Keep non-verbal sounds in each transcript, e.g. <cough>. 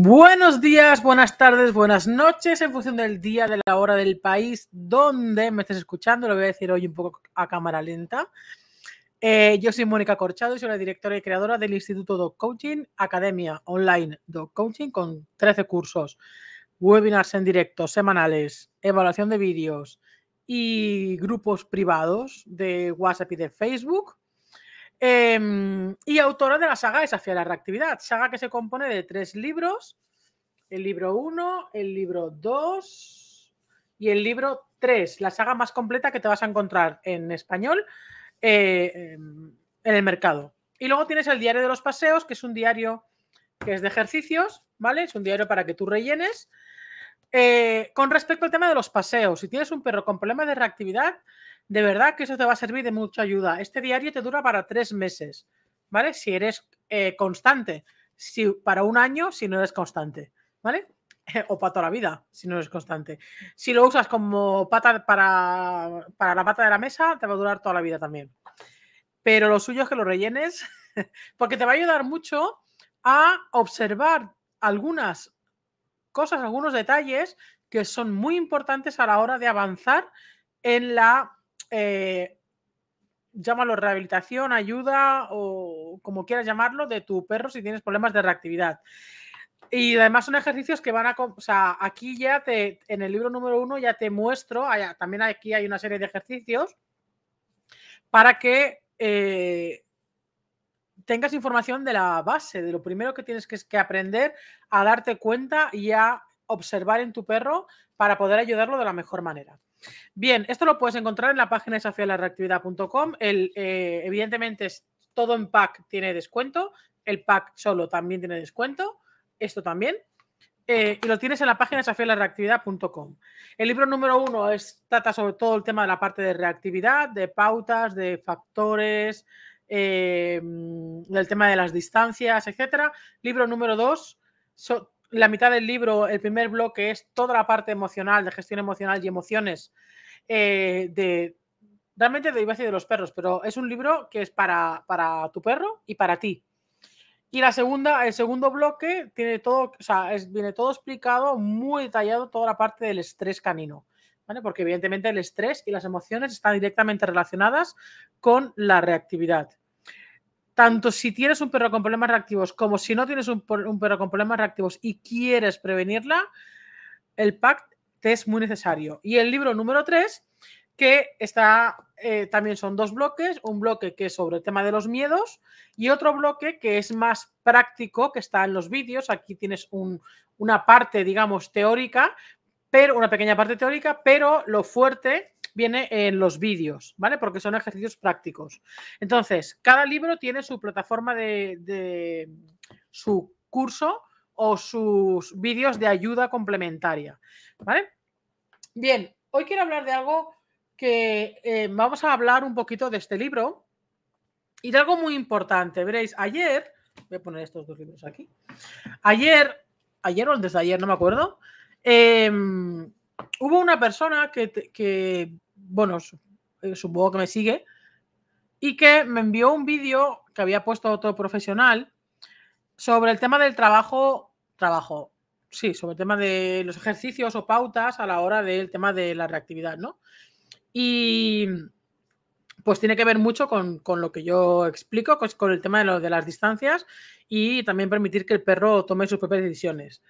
Buenos días, buenas tardes, buenas noches, en función del día, de la hora, del país, donde me estés escuchando, lo voy a decir hoy un poco a cámara lenta. Eh, yo soy Mónica Corchado y soy la directora y creadora del Instituto Dog Coaching, Academia Online Dog Coaching, con 13 cursos, webinars en directo, semanales, evaluación de vídeos y grupos privados de WhatsApp y de Facebook. Em, y autora de la saga Desafía la Reactividad, saga que se compone de tres libros, el libro 1, el libro 2 y el libro 3, la saga más completa que te vas a encontrar en español eh, em, en el mercado. Y luego tienes el diario de los paseos, que es un diario que es de ejercicios, ¿vale? Es un diario para que tú rellenes. Eh, con respecto al tema de los paseos, si tienes un perro con problemas de reactividad, de verdad que eso te va a servir de mucha ayuda. Este diario te dura para tres meses, ¿vale? Si eres eh, constante. Si, para un año, si no eres constante, ¿vale? <laughs> o para toda la vida, si no eres constante. Si lo usas como pata para, para la pata de la mesa, te va a durar toda la vida también. Pero lo suyo es que lo rellenes, <laughs> porque te va a ayudar mucho a observar algunas cosas, algunos detalles que son muy importantes a la hora de avanzar en la eh, llámalo rehabilitación, ayuda o como quieras llamarlo, de tu perro si tienes problemas de reactividad. Y además son ejercicios que van a... O sea, aquí ya te, en el libro número uno ya te muestro, también aquí hay una serie de ejercicios para que eh, tengas información de la base, de lo primero que tienes que, que, aprender a darte cuenta y a observar en tu perro para poder ayudarlo de la mejor manera. Bien, esto lo puedes encontrar en la página puntocom. Eh, evidentemente, todo en pack tiene descuento. El pack solo también tiene descuento. Esto también. Eh, y lo tienes en la página puntocom. El libro número uno es, trata sobre todo el tema de la parte de reactividad, de pautas, de factores, el eh, del tema de las distancias, etc. Libro número dos la mitad del libro, el primer bloque, es toda la parte emocional, de gestión emocional y emociones eh, de, realmente de diversidad de los perros, pero es un libro que es para, tu perro y para ti. Y la segunda, el segundo bloque tiene todo, viene todo explicado, muy detallado, toda la parte del estrés canino. Porque evidentemente el estrés y las emociones están directamente relacionadas con la reactividad tanto si tienes un perro con problemas reactivos como si no tienes un, perro con problemas reactivos y quieres prevenirla, el pact te es muy necesario. Y el libro número 3, que está, eh, también son dos bloques, un bloque que es sobre el tema de los miedos y otro bloque que es más práctico, que está en los vídeos. Aquí tienes una parte, digamos, teórica, pero una pequeña parte teórica, pero lo fuerte viene en los vídeos, ¿vale? Porque son ejercicios prácticos. Entonces, cada libro tiene su plataforma de, su curso o sus vídeos de ayuda complementaria, ¿vale? Bien, hoy quiero hablar de algo que eh, vamos a hablar un poquito de este libro y de algo muy importante. Veréis, ayer, voy a poner estos dos libros aquí, ayer, ayer o desde de ayer, no me acuerdo, em, hubo una persona que, bueno, eh, supongo que me sigue, y que me envió un vídeo que había puesto otro profesional sobre el tema del trabajo, trabajo, sí, sobre el tema de los ejercicios o pautas a la hora del tema de la reactividad, ¿no? Y pues tiene que ver mucho con, lo que yo explico, con el tema de, las distancias y también permitir que el perro tome sus propias decisiones.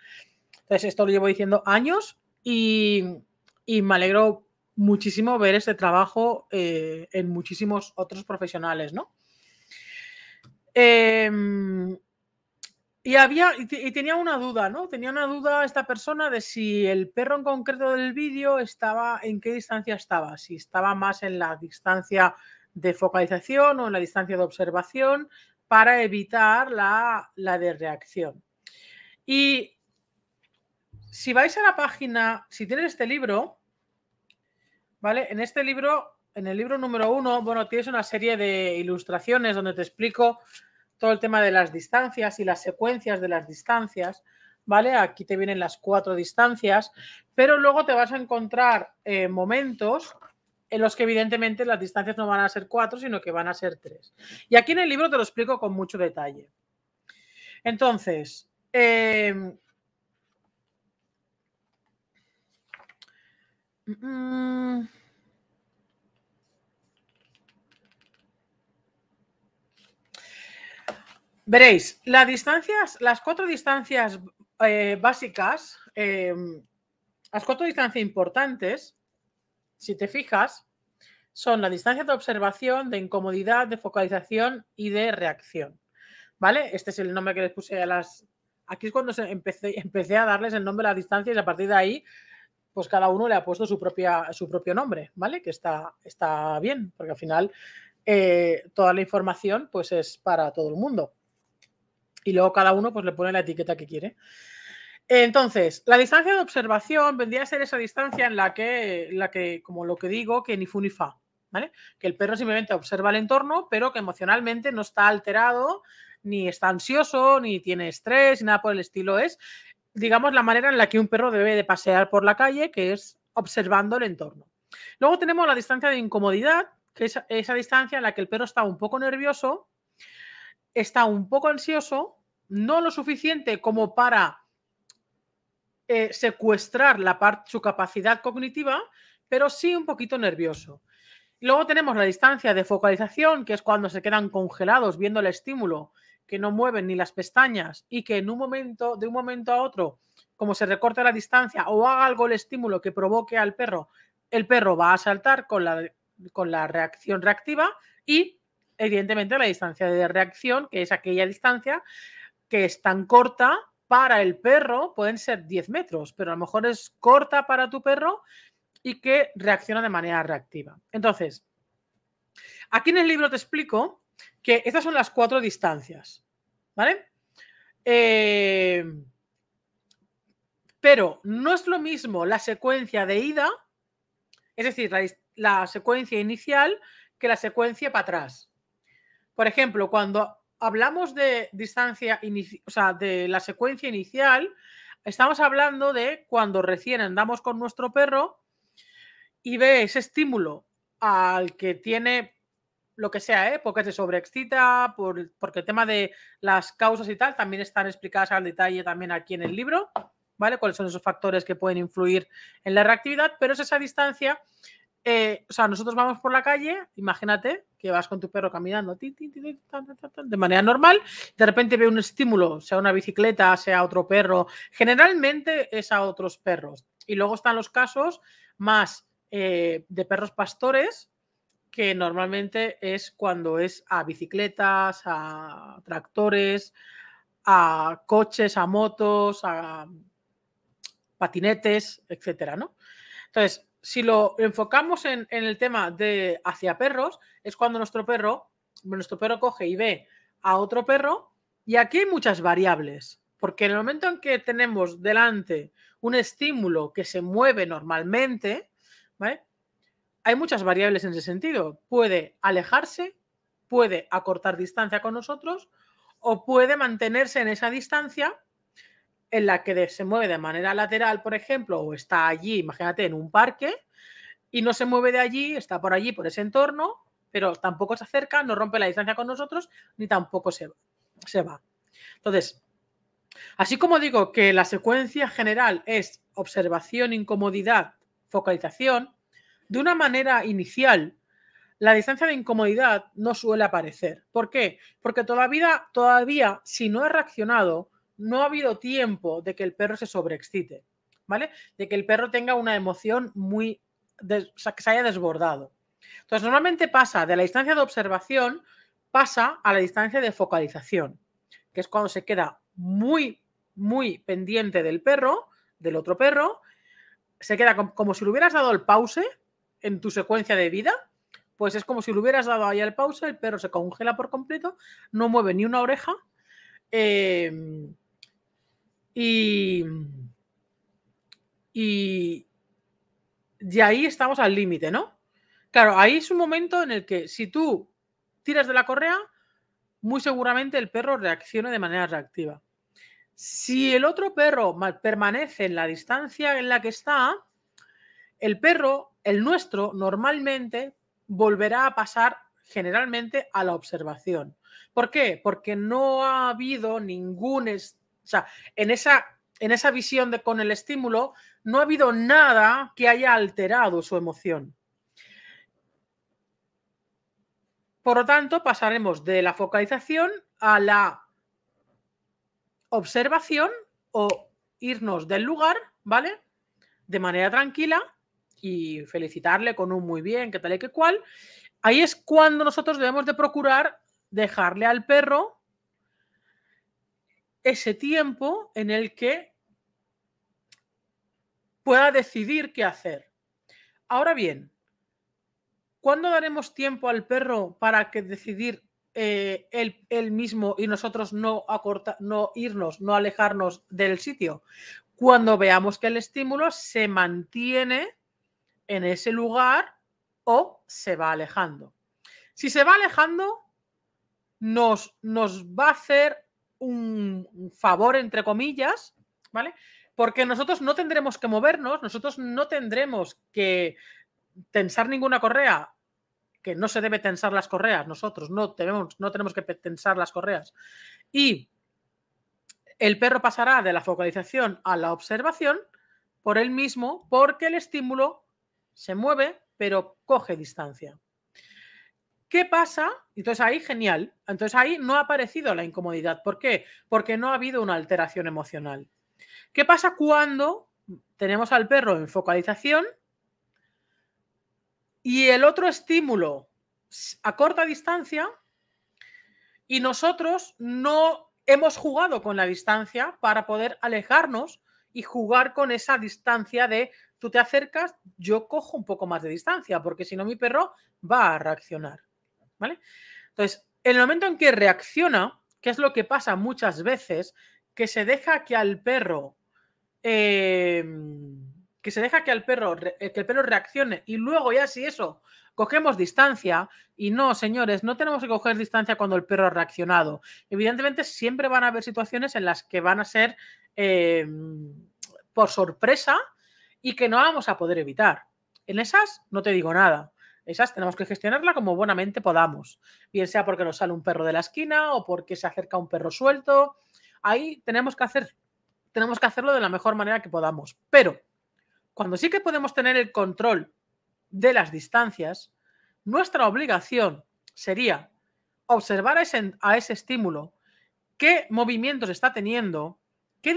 Entonces, esto lo llevo diciendo años y, y me alegro muchísimo ver este trabajo eh, en muchísimos otros profesionales, ¿no? Em, y había y, tenía una duda, ¿no? Tenía una duda esta persona de si el perro en concreto del vídeo estaba en qué distancia estaba, si estaba más en la distancia de focalización o en la distancia de observación para evitar la, la de reacción. Y si vais a la página, si tienes este libro, ¿vale? En este libro, en el libro número uno, bueno, tienes una serie de ilustraciones donde te explico todo el tema de las distancias y las secuencias de las distancias, ¿vale? Aquí te vienen las cuatro distancias, pero luego te vas a encontrar eh, momentos en los que evidentemente las distancias no van a ser cuatro, sino que van a ser tres. Y aquí en el libro te lo explico con mucho detalle. Entonces, eh, Mm. Veréis, las distancias, las cuatro distancias eh, básicas, eh, las cuatro distancias importantes, si te fijas, son la distancia de observación, de incomodidad, de focalización y de reacción. ¿Vale? Este es el nombre que les puse a las. Aquí es cuando empecé, empecé a darles el nombre de las distancias y a partir de ahí pues cada uno le ha puesto su, propia, su propio nombre, ¿vale? Que está, está bien, porque al final eh, toda la información pues es para todo el mundo. Y luego cada uno pues le pone la etiqueta que quiere. Entonces, la distancia de observación vendría a ser esa distancia en la que, la que como lo que digo, que ni fu ni fa, ¿vale? Que el perro simplemente observa el entorno, pero que emocionalmente no está alterado, ni está ansioso, ni tiene estrés, ni nada por el estilo. Es digamos, la manera en la que un perro debe de pasear por la calle, que es observando el entorno. Luego tenemos la distancia de incomodidad, que es esa distancia en la que el perro está un poco nervioso, está un poco ansioso, no lo suficiente como para eh, secuestrar la su capacidad cognitiva, pero sí un poquito nervioso. Luego tenemos la distancia de focalización, que es cuando se quedan congelados viendo el estímulo que no mueven ni las pestañas y que en un momento, de un momento a otro, como se recorta la distancia o haga algo el estímulo que provoque al perro, el perro va a saltar con la, con la reacción reactiva y, evidentemente, la distancia de reacción, que es aquella distancia que es tan corta para el perro, pueden ser 10 metros, pero a lo mejor es corta para tu perro y que reacciona de manera reactiva. Entonces, aquí en el libro te explico que estas son las cuatro distancias, ¿vale? Eh, pero no es lo mismo la secuencia de ida, es decir, la, secuencia inicial, que la secuencia para atrás. Por ejemplo, cuando hablamos de distancia, o sea, de la secuencia inicial, estamos hablando de cuando recién andamos con nuestro perro y ve ese estímulo al que tiene lo que sea, ¿eh? porque se sobreexcita, porque el tema de las causas y tal también están explicadas al detalle también aquí en el libro, ¿vale? Cuáles son esos factores que pueden influir en la reactividad, pero es esa distancia, eh, o sea, nosotros vamos por la calle, imagínate que vas con tu perro caminando de manera normal, de repente ve un estímulo, sea una bicicleta, sea otro perro, generalmente es a otros perros. Y luego están los casos más eh, de perros pastores, que normalmente es cuando es a bicicletas, a tractores, a coches, a motos, a patinetes, etcétera, ¿no? Entonces, si lo enfocamos en, el tema de hacia perros, es cuando nuestro perro, nuestro perro coge y ve a otro perro, y aquí hay muchas variables, porque en el momento en que tenemos delante un estímulo que se mueve normalmente, ¿vale? hay muchas variables en ese sentido. Puede alejarse, puede acortar distancia con nosotros o puede mantenerse en esa distancia en la que se mueve de manera lateral, por ejemplo, o está allí, imagínate, en un parque y no se mueve de allí, está por allí, por ese entorno, pero tampoco se acerca, no rompe la distancia con nosotros, ni tampoco se, se va. Entonces, así como digo que la secuencia general es observación, incomodidad, focalización, de una manera inicial, la distancia de incomodidad no suele aparecer. ¿Por qué? Porque todavía, todavía si no ha reaccionado, no ha habido tiempo de que el perro se sobreexcite, ¿vale? De que el perro tenga una emoción muy, que se haya desbordado. Entonces, normalmente pasa de la distancia de observación, pasa a la distancia de focalización, que es cuando se queda muy, muy pendiente del perro, del otro perro, se queda como si le hubieras dado el pause, en tu secuencia de vida, pues es como si lo hubieras dado ahí al pausa, el perro se congela por completo, no mueve ni una oreja. Eh, y, y, ahí estamos al límite, ¿no? Claro, ahí es un momento en el que si tú tiras de la correa, muy seguramente el perro reaccione de manera reactiva. Si el otro perro permanece en la distancia en la que está, el perro el nuestro normalmente volverá a pasar generalmente a la observación. ¿Por qué? Porque no ha habido ningún, o sea, en esa, en esa visión de, con el estímulo, no ha habido nada que haya alterado su emoción. Por lo tanto, pasaremos de la focalización a la observación o irnos del lugar, ¿vale? De manera tranquila y felicitarle con un muy bien, que tal y qué cual, ahí es cuando nosotros debemos de procurar dejarle al perro ese tiempo en el que pueda decidir qué hacer. Ahora bien, ¿cuándo daremos tiempo al perro para que decidir eh, él, mismo y nosotros no, no irnos, no alejarnos del sitio? Cuando veamos que el estímulo se mantiene en ese lugar o se va alejando. Si se va alejando, nos, nos va a hacer un favor, entre comillas, ¿vale? Porque nosotros no tendremos que movernos, nosotros no tendremos que tensar ninguna correa, que no se debe tensar las correas, nosotros no, tenemos no tenemos que tensar las correas. Y el perro pasará de la focalización a la observación por él mismo, porque el estímulo se mueve, pero coge distancia. ¿Qué pasa? Entonces ahí genial. Entonces ahí no ha aparecido la incomodidad. ¿Por qué? Porque no ha habido una alteración emocional. ¿Qué pasa cuando tenemos al perro en focalización y el otro estímulo a corta distancia y nosotros no hemos jugado con la distancia para poder alejarnos y jugar con esa distancia de tú te acercas, yo cojo un poco más de distancia, porque si no mi perro va a reaccionar. ¿Vale? Entonces, el momento en que reacciona, que es lo que pasa muchas veces, que se deja que al perro. Em, que se deja que al perro eh, que el perro reaccione y luego ya si eso cogemos distancia y no, señores, no tenemos que coger distancia cuando el perro ha reaccionado. Evidentemente siempre van a haber situaciones en las que van a ser em, por sorpresa y que no vamos a poder evitar. En esas no te digo nada. Esas tenemos que gestionarla como buenamente podamos, bien sea porque nos sale un perro de la esquina o porque se acerca un perro suelto. Ahí tenemos que, hacer, tenemos que hacerlo de la mejor manera que podamos. Pero cuando sí que podemos tener el control de las distancias, nuestra obligación sería observar a ese, a ese estímulo, qué movimientos está teniendo, ¿Qué,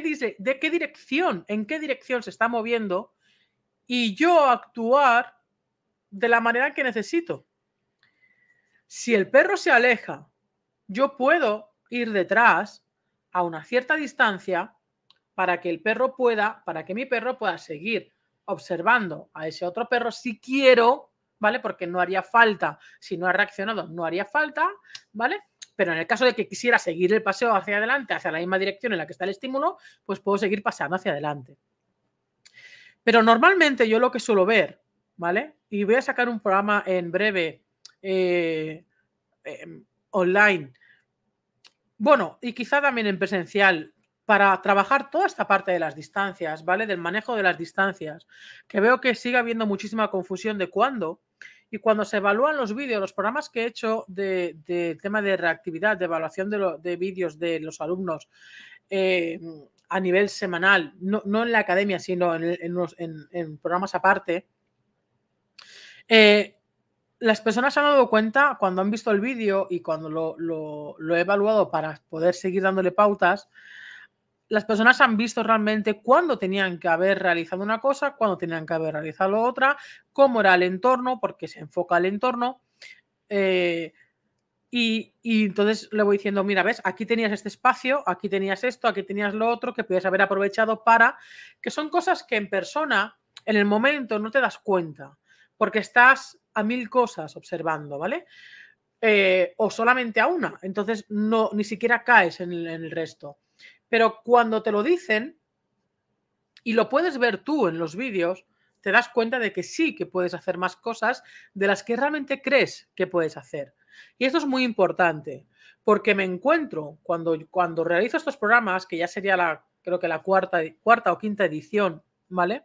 dice, ¿De qué dirección? ¿En qué dirección se está moviendo? Y yo actuar de la manera que necesito. Si el perro se aleja, yo puedo ir detrás a una cierta distancia para que el perro pueda, para que mi perro pueda seguir observando a ese otro perro si quiero, ¿vale? Porque no haría falta, si no ha reaccionado, no haría falta, ¿vale? pero en el caso de que quisiera seguir el paseo hacia adelante, hacia la misma dirección en la que está el estímulo, pues puedo seguir pasando hacia adelante. Pero normalmente yo lo que suelo ver, ¿vale? Y voy a sacar un programa en breve eh, em, online, bueno, y quizá también en presencial, para trabajar toda esta parte de las distancias, ¿vale? Del manejo de las distancias, que veo que sigue habiendo muchísima confusión de cuándo y cuando se evalúan los vídeos, los programas que he hecho de, tema de reactividad, de evaluación de, vídeos de los alumnos eh, a nivel semanal, no, en la academia, sino en, programas aparte, eh, las personas se han dado cuenta cuando han visto el vídeo y cuando lo, lo he evaluado para poder seguir dándole pautas, las personas han visto realmente cuándo tenían que haber realizado una cosa, cuándo tenían que haber realizado otra, cómo era el entorno, porque se enfoca el entorno. Eh, y, y, entonces le voy diciendo, mira, ves, aquí tenías este espacio, aquí tenías esto, aquí tenías lo otro, que puedes haber aprovechado para, que son cosas que en persona, en el momento, no te das cuenta, porque estás a mil cosas observando, ¿vale? Eh, o solamente a una, entonces no, ni siquiera caes en el resto. Pero cuando te lo dicen y lo puedes ver tú en los vídeos, te das cuenta de que sí que puedes hacer más cosas de las que realmente crees que puedes hacer. Y esto es muy importante, porque me encuentro cuando, cuando realizo estos programas, que ya sería la, creo que la cuarta, cuarta o quinta edición, ¿vale?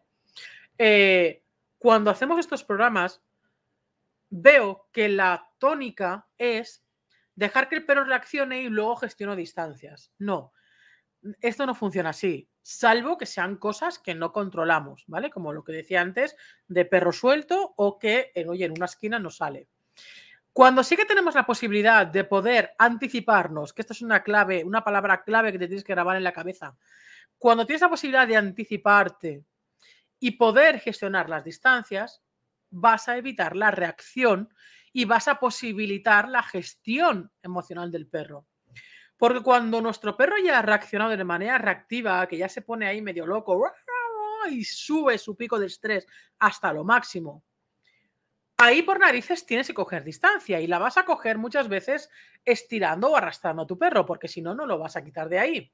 Eh, cuando hacemos estos programas, veo que la tónica es dejar que el perro reaccione y luego gestiono distancias. No, esto no funciona así, salvo que sean cosas que no controlamos, ¿vale? Como lo que decía antes de perro suelto o que, en, eh, oye, en una esquina no sale. Cuando sí que tenemos la posibilidad de poder anticiparnos, que esto es una clave, una palabra clave que te tienes que grabar en la cabeza, cuando tienes la posibilidad de anticiparte y poder gestionar las distancias, vas a evitar la reacción y vas a posibilitar la gestión emocional del perro. Porque cuando nuestro perro ya ha reaccionado de manera reactiva, que ya se pone ahí medio loco y sube su pico de estrés hasta lo máximo, ahí por narices tienes que coger distancia y la vas a coger muchas veces estirando o arrastrando a tu perro, porque si no, no lo vas a quitar de ahí.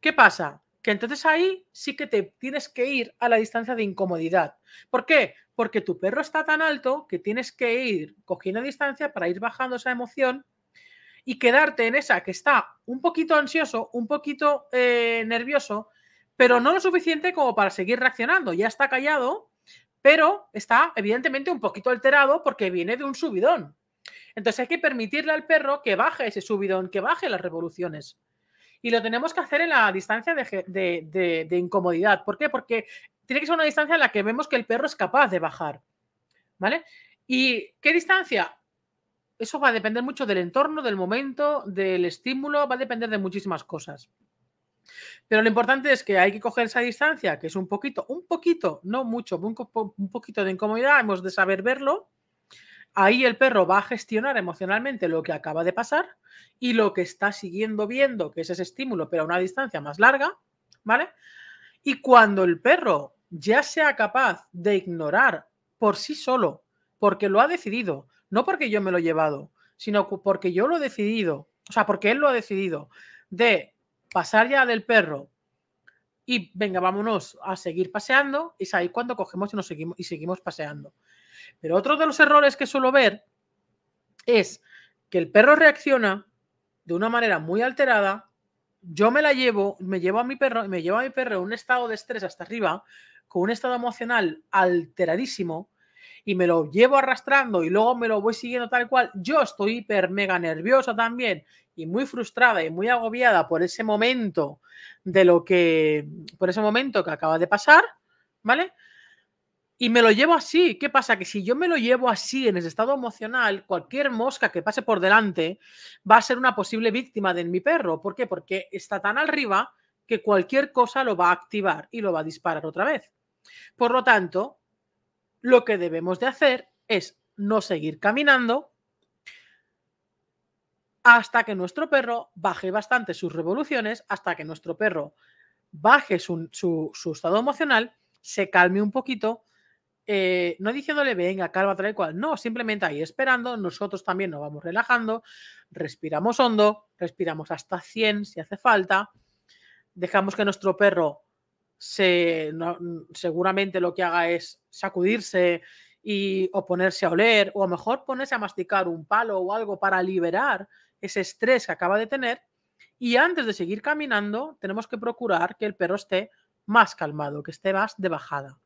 ¿Qué pasa? que entonces ahí sí que te tienes que ir a la distancia de incomodidad. ¿Por qué? Porque tu perro está tan alto que tienes que ir cogiendo distancia para ir bajando esa emoción y quedarte en esa que está un poquito ansioso, un poquito eh, nervioso, pero no lo suficiente como para seguir reaccionando. Ya está callado, pero está evidentemente un poquito alterado porque viene de un subidón. Entonces hay que permitirle al perro que baje ese subidón, que baje las revoluciones. Y lo tenemos que hacer en la distancia de, de incomodidad. ¿Por qué? Porque tiene que ser una distancia en la que vemos que el perro es capaz de bajar. ¿Vale? ¿Y qué distancia? Eso va a depender mucho del entorno, del momento, del estímulo, va a depender de muchísimas cosas. Pero lo importante es que hay que coger esa distancia, que es un poquito, un poquito, no mucho, un, poquito de incomodidad, hemos de saber verlo. Ahí el perro va a gestionar emocionalmente lo que acaba de pasar y lo que está siguiendo viendo, que es ese estímulo, pero a una distancia más larga, ¿vale? Y cuando el perro ya sea capaz de ignorar por sí solo, porque lo ha decidido, no porque yo me lo he llevado, sino porque yo lo he decidido, o sea, porque él lo ha decidido, de pasar ya del perro y venga, vámonos a seguir paseando, es ahí cuando cogemos y nos seguimos y seguimos paseando. Pero otro de los errores que suelo ver es que el perro reacciona de una manera muy alterada. Yo me la llevo, me llevo a mi perro, me llevo a mi perro en un estado de estrés hasta arriba, con un estado emocional alteradísimo, y me lo llevo arrastrando y luego me lo voy siguiendo tal cual, yo estoy hiper mega nerviosa también y muy frustrada y muy agobiada por ese momento de lo que, por ese momento que acaba de pasar, ¿vale? Y me lo llevo así. ¿Qué pasa? Que si yo me lo llevo así en ese estado emocional, cualquier mosca que pase por delante va a ser una posible víctima de mi perro. ¿Por qué? Porque está tan arriba que cualquier cosa lo va a activar y lo va a disparar otra vez. Por lo tanto, lo que debemos de hacer es no seguir caminando hasta que nuestro perro baje bastante sus revoluciones, hasta que nuestro perro baje su, estado emocional, se calme un poquito, eh, no diciéndole venga, calma, tal y cual, no, simplemente ahí esperando, nosotros también nos vamos relajando, respiramos hondo, respiramos hasta 100 si hace falta, dejamos que nuestro perro seguramente lo que haga es sacudirse y, o ponerse a oler, o a lo mejor ponerse a masticar un palo o algo para liberar ese estrés que acaba de tener. Y antes de seguir caminando, tenemos que procurar que el perro esté más calmado, que esté más de bajada.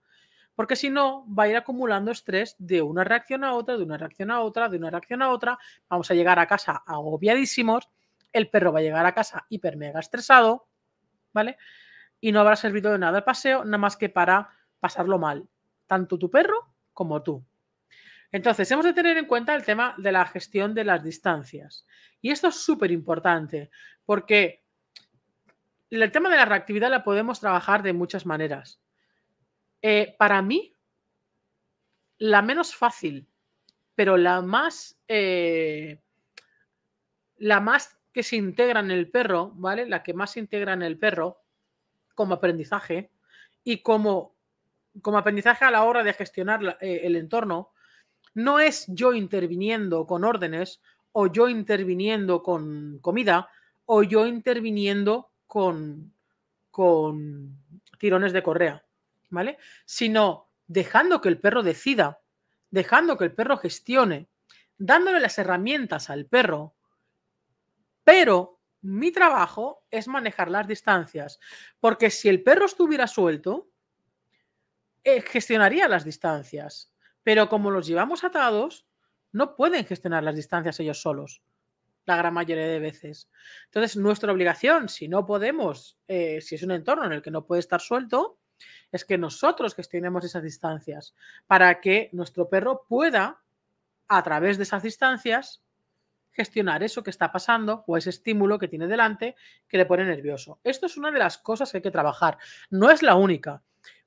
Porque si no, va a ir acumulando estrés de una reacción a otra, de una reacción a otra, de una reacción a otra. Vamos a llegar a casa agobiadísimos. El perro va a llegar a casa hiper mega estresado. ¿Vale? y no habrá servido de nada el paseo, nada más que para pasarlo mal, tanto tu perro como tú. Entonces, hemos de tener en cuenta el tema de la gestión de las distancias. Y esto es súper importante, porque el tema de la reactividad la podemos trabajar de muchas maneras. Eh, para mí, la menos fácil, pero la más, eh, la más que se integra en el perro, ¿vale? La que más se integra en el perro como aprendizaje y como, como aprendizaje a la hora de gestionar eh, el entorno, no es yo interviniendo con órdenes o yo interviniendo con comida o yo interviniendo con, con tirones de correa, ¿vale? Sino dejando que el perro decida, dejando que el perro gestione, dándole las herramientas al perro, pero mi trabajo es manejar las distancias, porque si el perro estuviera suelto, eh, gestionaría las distancias, pero como los llevamos atados, no pueden gestionar las distancias ellos solos, la gran mayoría de veces. Entonces, nuestra obligación, si no podemos, eh, si es un entorno en el que no puede estar suelto, es que nosotros gestionemos esas distancias para que nuestro perro pueda, a través de esas distancias, gestionar eso que está pasando o ese estímulo que tiene delante que le pone nervioso. Esto es una de las cosas que hay que trabajar. No es la única,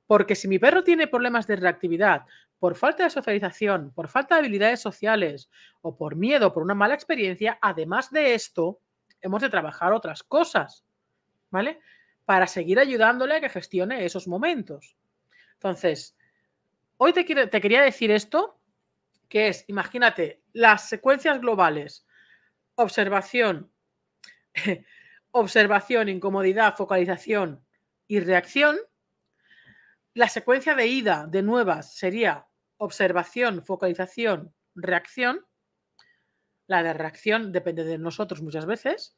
porque si mi perro tiene problemas de reactividad por falta de socialización, por falta de habilidades sociales o por miedo, por una mala experiencia, además de esto, hemos de trabajar otras cosas, ¿vale? Para seguir ayudándole a que gestione esos momentos. Entonces, hoy te, quería decir esto, que es, imagínate, las secuencias globales observación, <laughs> observación, incomodidad, focalización y reacción. La secuencia de ida de nuevas sería observación, focalización, reacción. La de reacción depende de nosotros muchas veces.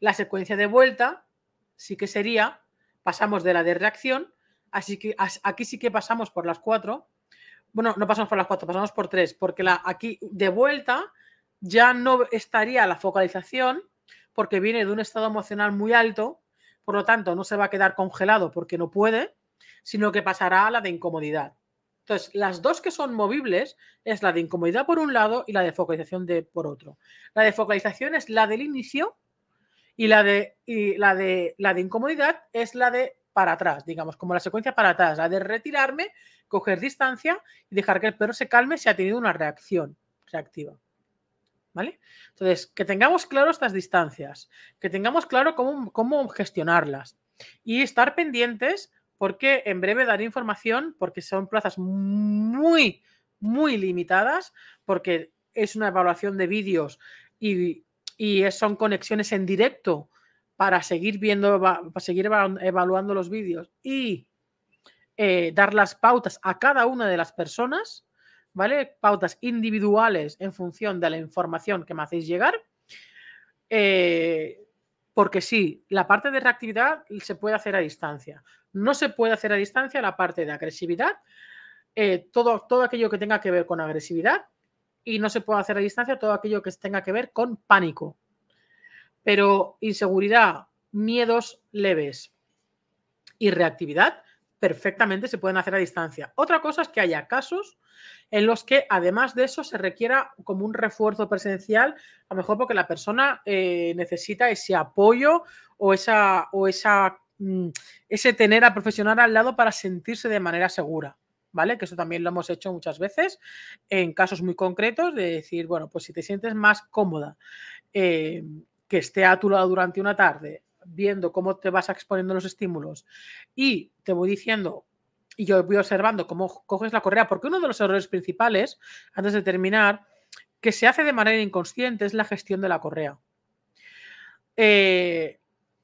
La secuencia de vuelta sí que sería, pasamos de la de reacción, así que aquí sí que pasamos por las cuatro. Bueno, no pasamos por las cuatro, pasamos por tres, porque la, aquí de vuelta ya no estaría la focalización porque viene de un estado emocional muy alto, por lo tanto no se va a quedar congelado porque no puede, sino que pasará a la de incomodidad. Entonces, las dos que son movibles es la de incomodidad por un lado y la de focalización de, por otro. La de focalización es la del inicio y la de, la de, la de incomodidad es la de para atrás, digamos, como la secuencia para atrás, la de retirarme, coger distancia y dejar que el perro se calme si ha tenido una reacción reactiva. ¿vale? Entonces, que tengamos claro estas distancias, que tengamos claro cómo, gestionarlas y estar pendientes porque en breve daré información porque son plazas muy, muy limitadas, porque es una evaluación de vídeos y, son conexiones en directo para seguir viendo, para seguir evaluando los vídeos y eh, dar las pautas a cada una de las personas ¿vale? Pautas individuales en función de la información que me hacéis llegar. Eh, porque sí, la parte de reactividad se puede hacer a distancia. No se puede hacer a distancia la parte de agresividad, eh, todo, todo aquello que tenga que ver con agresividad y no se puede hacer a distancia todo aquello que tenga que ver con pánico. Pero inseguridad, miedos leves y reactividad perfectamente se pueden hacer a distancia. Otra cosa es que haya casos en los que además de eso se requiera como un refuerzo presencial, a lo mejor porque la persona eh, necesita ese apoyo o esa, o esa mm, ese tener a profesional al lado para sentirse de manera segura. ¿Vale? Que eso también lo hemos hecho muchas veces en casos muy concretos de decir, bueno, pues si te sientes más cómoda eh, que esté a tu lado durante una tarde viendo cómo te vas exponiendo los estímulos y te voy diciendo y yo voy observando cómo coges la correa, porque uno de los errores principales, antes de terminar, que se hace de manera inconsciente es la gestión de la correa. Eh,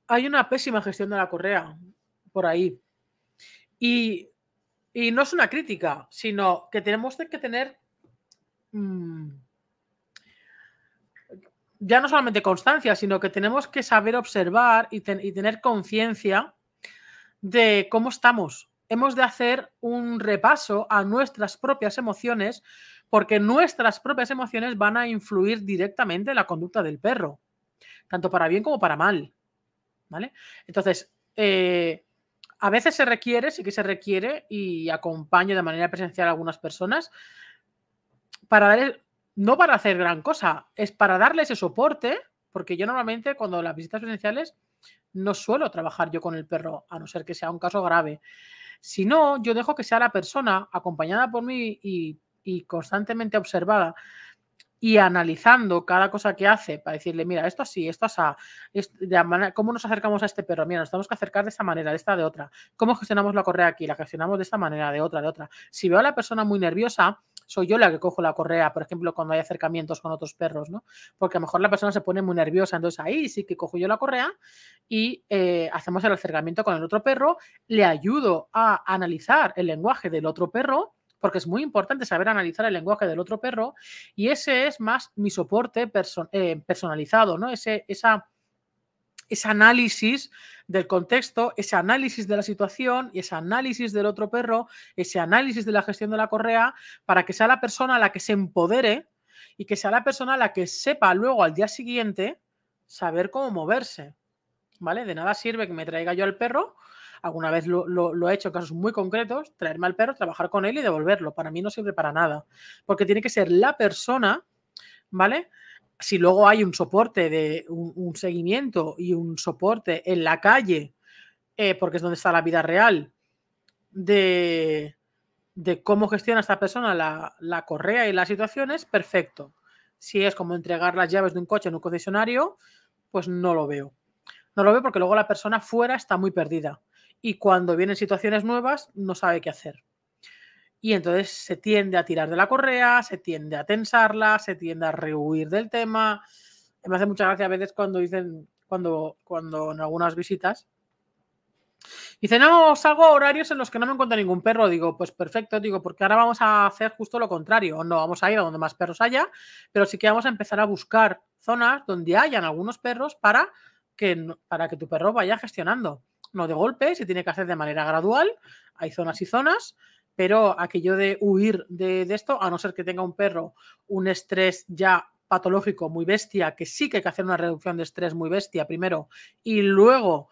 hay una pésima gestión de la correa por ahí. Y, y no es una crítica, sino que tenemos que tener mm, ya no solamente constancia, sino que tenemos que saber observar y, tener conciencia de cómo estamos. Hemos de hacer un repaso a nuestras propias emociones porque nuestras propias emociones van a influir directamente en la conducta del perro, tanto para bien como para mal. ¿Vale? Entonces, eh, a veces se requiere, sí que se requiere, y acompaño de manera presencial a algunas personas para dar no para hacer gran cosa, es para darle ese soporte, porque yo normalmente cuando las visitas presenciales no suelo trabajar yo con el perro, a no ser que sea un caso grave. Si no, yo dejo que sea la persona acompañada por mí y, constantemente observada y analizando cada cosa que hace para decirle, mira, esto así, esto así, cómo nos acercamos a este perro, mira, nos tenemos que acercar de esta manera, de esta, de otra, cómo gestionamos la correa aquí, la gestionamos de esta manera, de otra, de otra. Si veo a la persona muy nerviosa, soy yo la que cojo la correa, por ejemplo, cuando hay acercamientos con otros perros, ¿no? Porque a lo mejor la persona se pone muy nerviosa, entonces ahí sí que cojo yo la correa y eh, hacemos el acercamiento con el otro perro, le ayudo a analizar el lenguaje del otro perro porque es muy importante saber analizar el lenguaje del otro perro y ese es más mi soporte eh, personalizado, ¿no? Ese, esa ese análisis del contexto, ese análisis de la situación y ese análisis del otro perro, ese análisis de la gestión de la correa, para que sea la persona la que se empodere y que sea la persona la que sepa luego al día siguiente saber cómo moverse. ¿Vale? De nada sirve que me traiga yo al perro. Alguna vez lo, lo he hecho en casos muy concretos, traerme al perro, trabajar con él y devolverlo. Para mí no sirve para nada, porque tiene que ser la persona, ¿vale? si luego hay un soporte de un, seguimiento y un soporte en la calle, eh, porque es donde está la vida real, de, cómo gestiona esta persona la, la, correa y las situaciones, perfecto. Si es como entregar las llaves de un coche en un concesionario, pues no lo veo. No lo veo porque luego la persona fuera está muy perdida y cuando vienen situaciones nuevas no sabe qué hacer. Y entonces se tiende a tirar de la correa, se tiende a tensarla, se tiende a rehuir del tema. Me hace mucha gracia a veces cuando dicen, cuando, cuando en algunas visitas, dicen, no, salgo a horarios en los que no me encuentro ningún perro. Digo, pues perfecto, digo, porque ahora vamos a hacer justo lo contrario. No vamos a ir a donde más perros haya, pero sí que vamos a empezar a buscar zonas donde hayan algunos perros para que, para que tu perro vaya gestionando. No de golpe, se tiene que hacer de manera gradual. Hay zonas y zonas pero aquello de huir de, esto, a no ser que tenga un perro un estrés ya patológico muy bestia, que sí que hay que hacer una reducción de estrés muy bestia primero y luego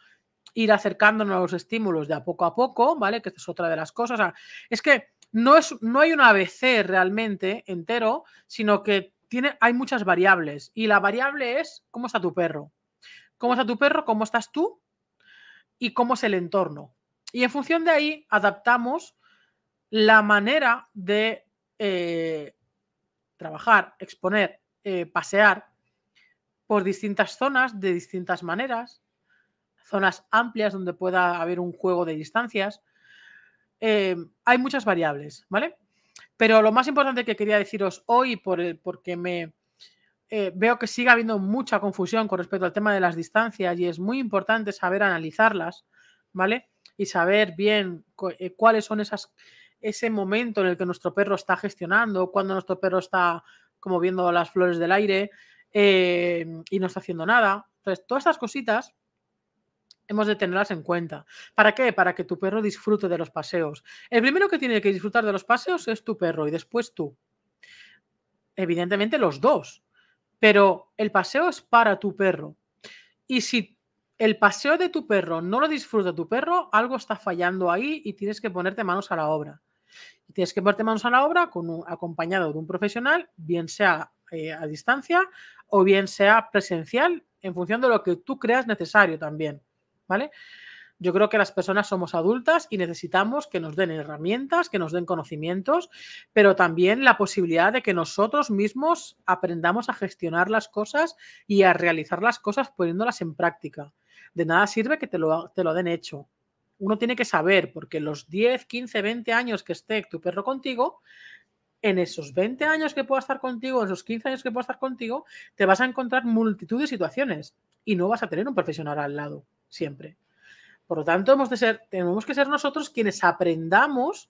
ir acercándonos a los estímulos de a poco a poco, ¿vale? Que esta es otra de las cosas. es que no, es, no hay un ABC realmente entero, sino que tiene, hay muchas variables y la variable es cómo está tu perro, cómo está tu perro, cómo estás tú y cómo es el entorno. Y en función de ahí adaptamos la manera de eh, trabajar, exponer, eh, pasear por distintas zonas, de distintas maneras, zonas amplias donde pueda haber un juego de distancias. Eh, hay muchas variables, ¿vale? Pero lo más importante que quería deciros hoy, por el, porque me veo que sigue habiendo mucha confusión con respecto al tema de las distancias y es muy importante saber analizarlas, ¿vale? Y saber bien cuáles son esas ese momento en el que nuestro perro está gestionando, cuando nuestro perro está como viendo las flores del aire em, y no está haciendo nada. Entonces, todas estas cositas hemos de tenerlas en cuenta. ¿Para qué? Para que tu perro disfrute de los paseos. El primero que tiene que disfrutar de los paseos es tu perro y después tú. Evidentemente los dos, pero el paseo es para tu perro. Y si el paseo de tu perro no lo disfruta tu perro, algo está fallando ahí y tienes que ponerte manos a la obra tienes que ponerte manos a la obra con acompañado de un profesional, bien sea eh, a distancia o bien sea presencial, en función de lo que tú creas necesario también, ¿vale? Yo creo que las personas somos adultas y necesitamos que nos den herramientas, que nos den conocimientos, pero también la posibilidad de que nosotros mismos aprendamos a gestionar las cosas y a realizar las cosas poniéndolas en práctica. De nada sirve que te lo den hecho uno tiene que saber, porque los 10, 15, 20 años que esté tu perro contigo, en esos 20 años que pueda estar contigo, en esos 15 años que pueda estar contigo, te vas a encontrar multitud de situaciones y no vas a tener un profesional al lado siempre. Por lo tanto, hemos de ser, tenemos que ser nosotros quienes aprendamos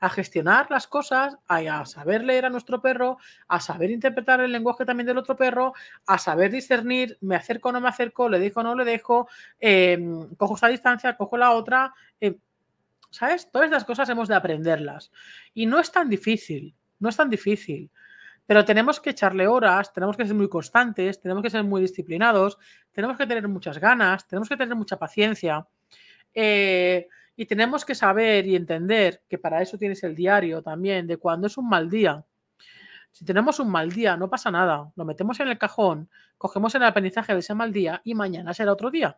a gestionar las cosas, a, saber leer a nuestro perro, a saber interpretar el lenguaje también del otro perro, a saber discernir, me acerco o no me acerco, le dejo o no le dejo, em, cojo esta distancia, cojo la otra. Em, ¿Sabes? Todas estas cosas hemos de aprenderlas. Y no es tan difícil, no es tan difícil. Pero tenemos que echarle horas, tenemos que ser muy constantes, tenemos que ser muy disciplinados, tenemos que tener muchas ganas, tenemos que tener mucha paciencia. Eh, y tenemos que saber y entender que para eso tienes el diario también, de cuando es un mal día. Si tenemos un mal día, no pasa nada. Lo metemos en el cajón, cogemos el aprendizaje de ese mal día y mañana será otro día.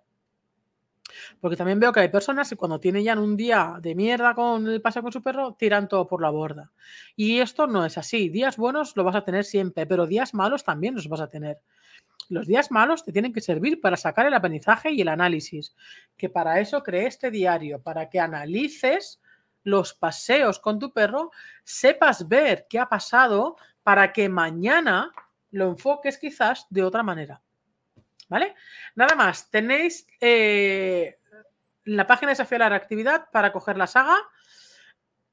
Porque también veo que hay personas que cuando tienen ya un día de mierda con el paseo con su perro, tiran todo por la borda. Y esto no es así. Días buenos lo vas a tener siempre, pero días malos también los vas a tener. Los días malos te tienen que servir para sacar el aprendizaje y el análisis. Que para eso creé este diario, para que analices los paseos con tu perro, sepas ver qué ha pasado para que mañana lo enfoques quizás de otra manera. Nada más, tenéis eh, la página de Desafío a la para coger la saga.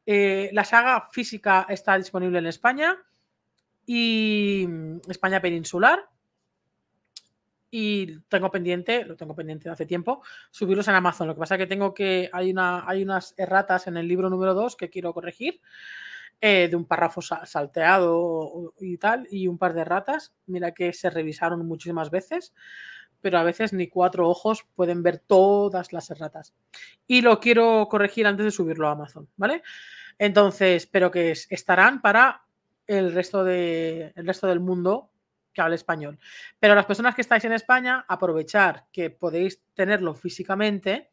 Eh, la saga física está disponible en España y mm, España peninsular. Y tengo pendiente, lo tengo pendiente hace tiempo, subirlos en Amazon. Lo que pasa es que tengo que, hay, una, hay unas erratas en el libro número 2 que quiero corregir. Eh, de un párrafo salteado y tal, y un par de ratas. Mira que se revisaron muchísimas veces, pero a veces ni cuatro ojos pueden ver todas las ratas Y lo quiero corregir antes de subirlo a Amazon, ¿vale? Entonces, espero que estarán para el resto, de, el resto del mundo que hable español. Pero las personas que estáis en España, aprovechar que podéis tenerlo físicamente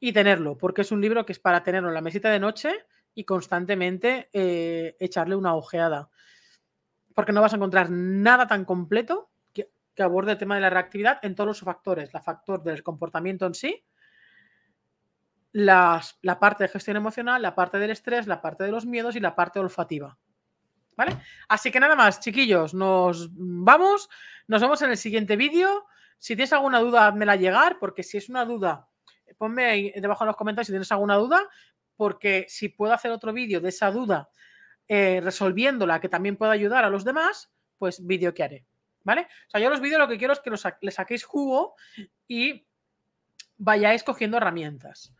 y tenerlo, porque es un libro que es para tenerlo en la mesita de noche y constantemente eh, echarle una ojeada. Porque no vas a encontrar nada tan completo que, aborde el tema de la reactividad en todos los factores. La factor del comportamiento en sí, la parte de gestión emocional, la parte del estrés, la parte de los miedos y la parte olfativa. ¿Vale? Así que nada más, chiquillos, nos vamos, nos vemos en el siguiente vídeo. Si tienes alguna duda, házmela llegar, porque si es una duda, ponme ahí debajo en los comentarios si tienes alguna duda, porque si puedo hacer otro vídeo de esa duda eh, resolviéndola, que también pueda ayudar a los demás, pues vídeo que haré. ¿Vale? O sea, yo los vídeos lo que quiero es que los, le saquéis jugo y vayáis cogiendo herramientas.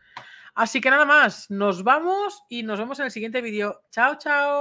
Así que nada más, nos vamos y nos vemos en el siguiente vídeo. Chao, chao.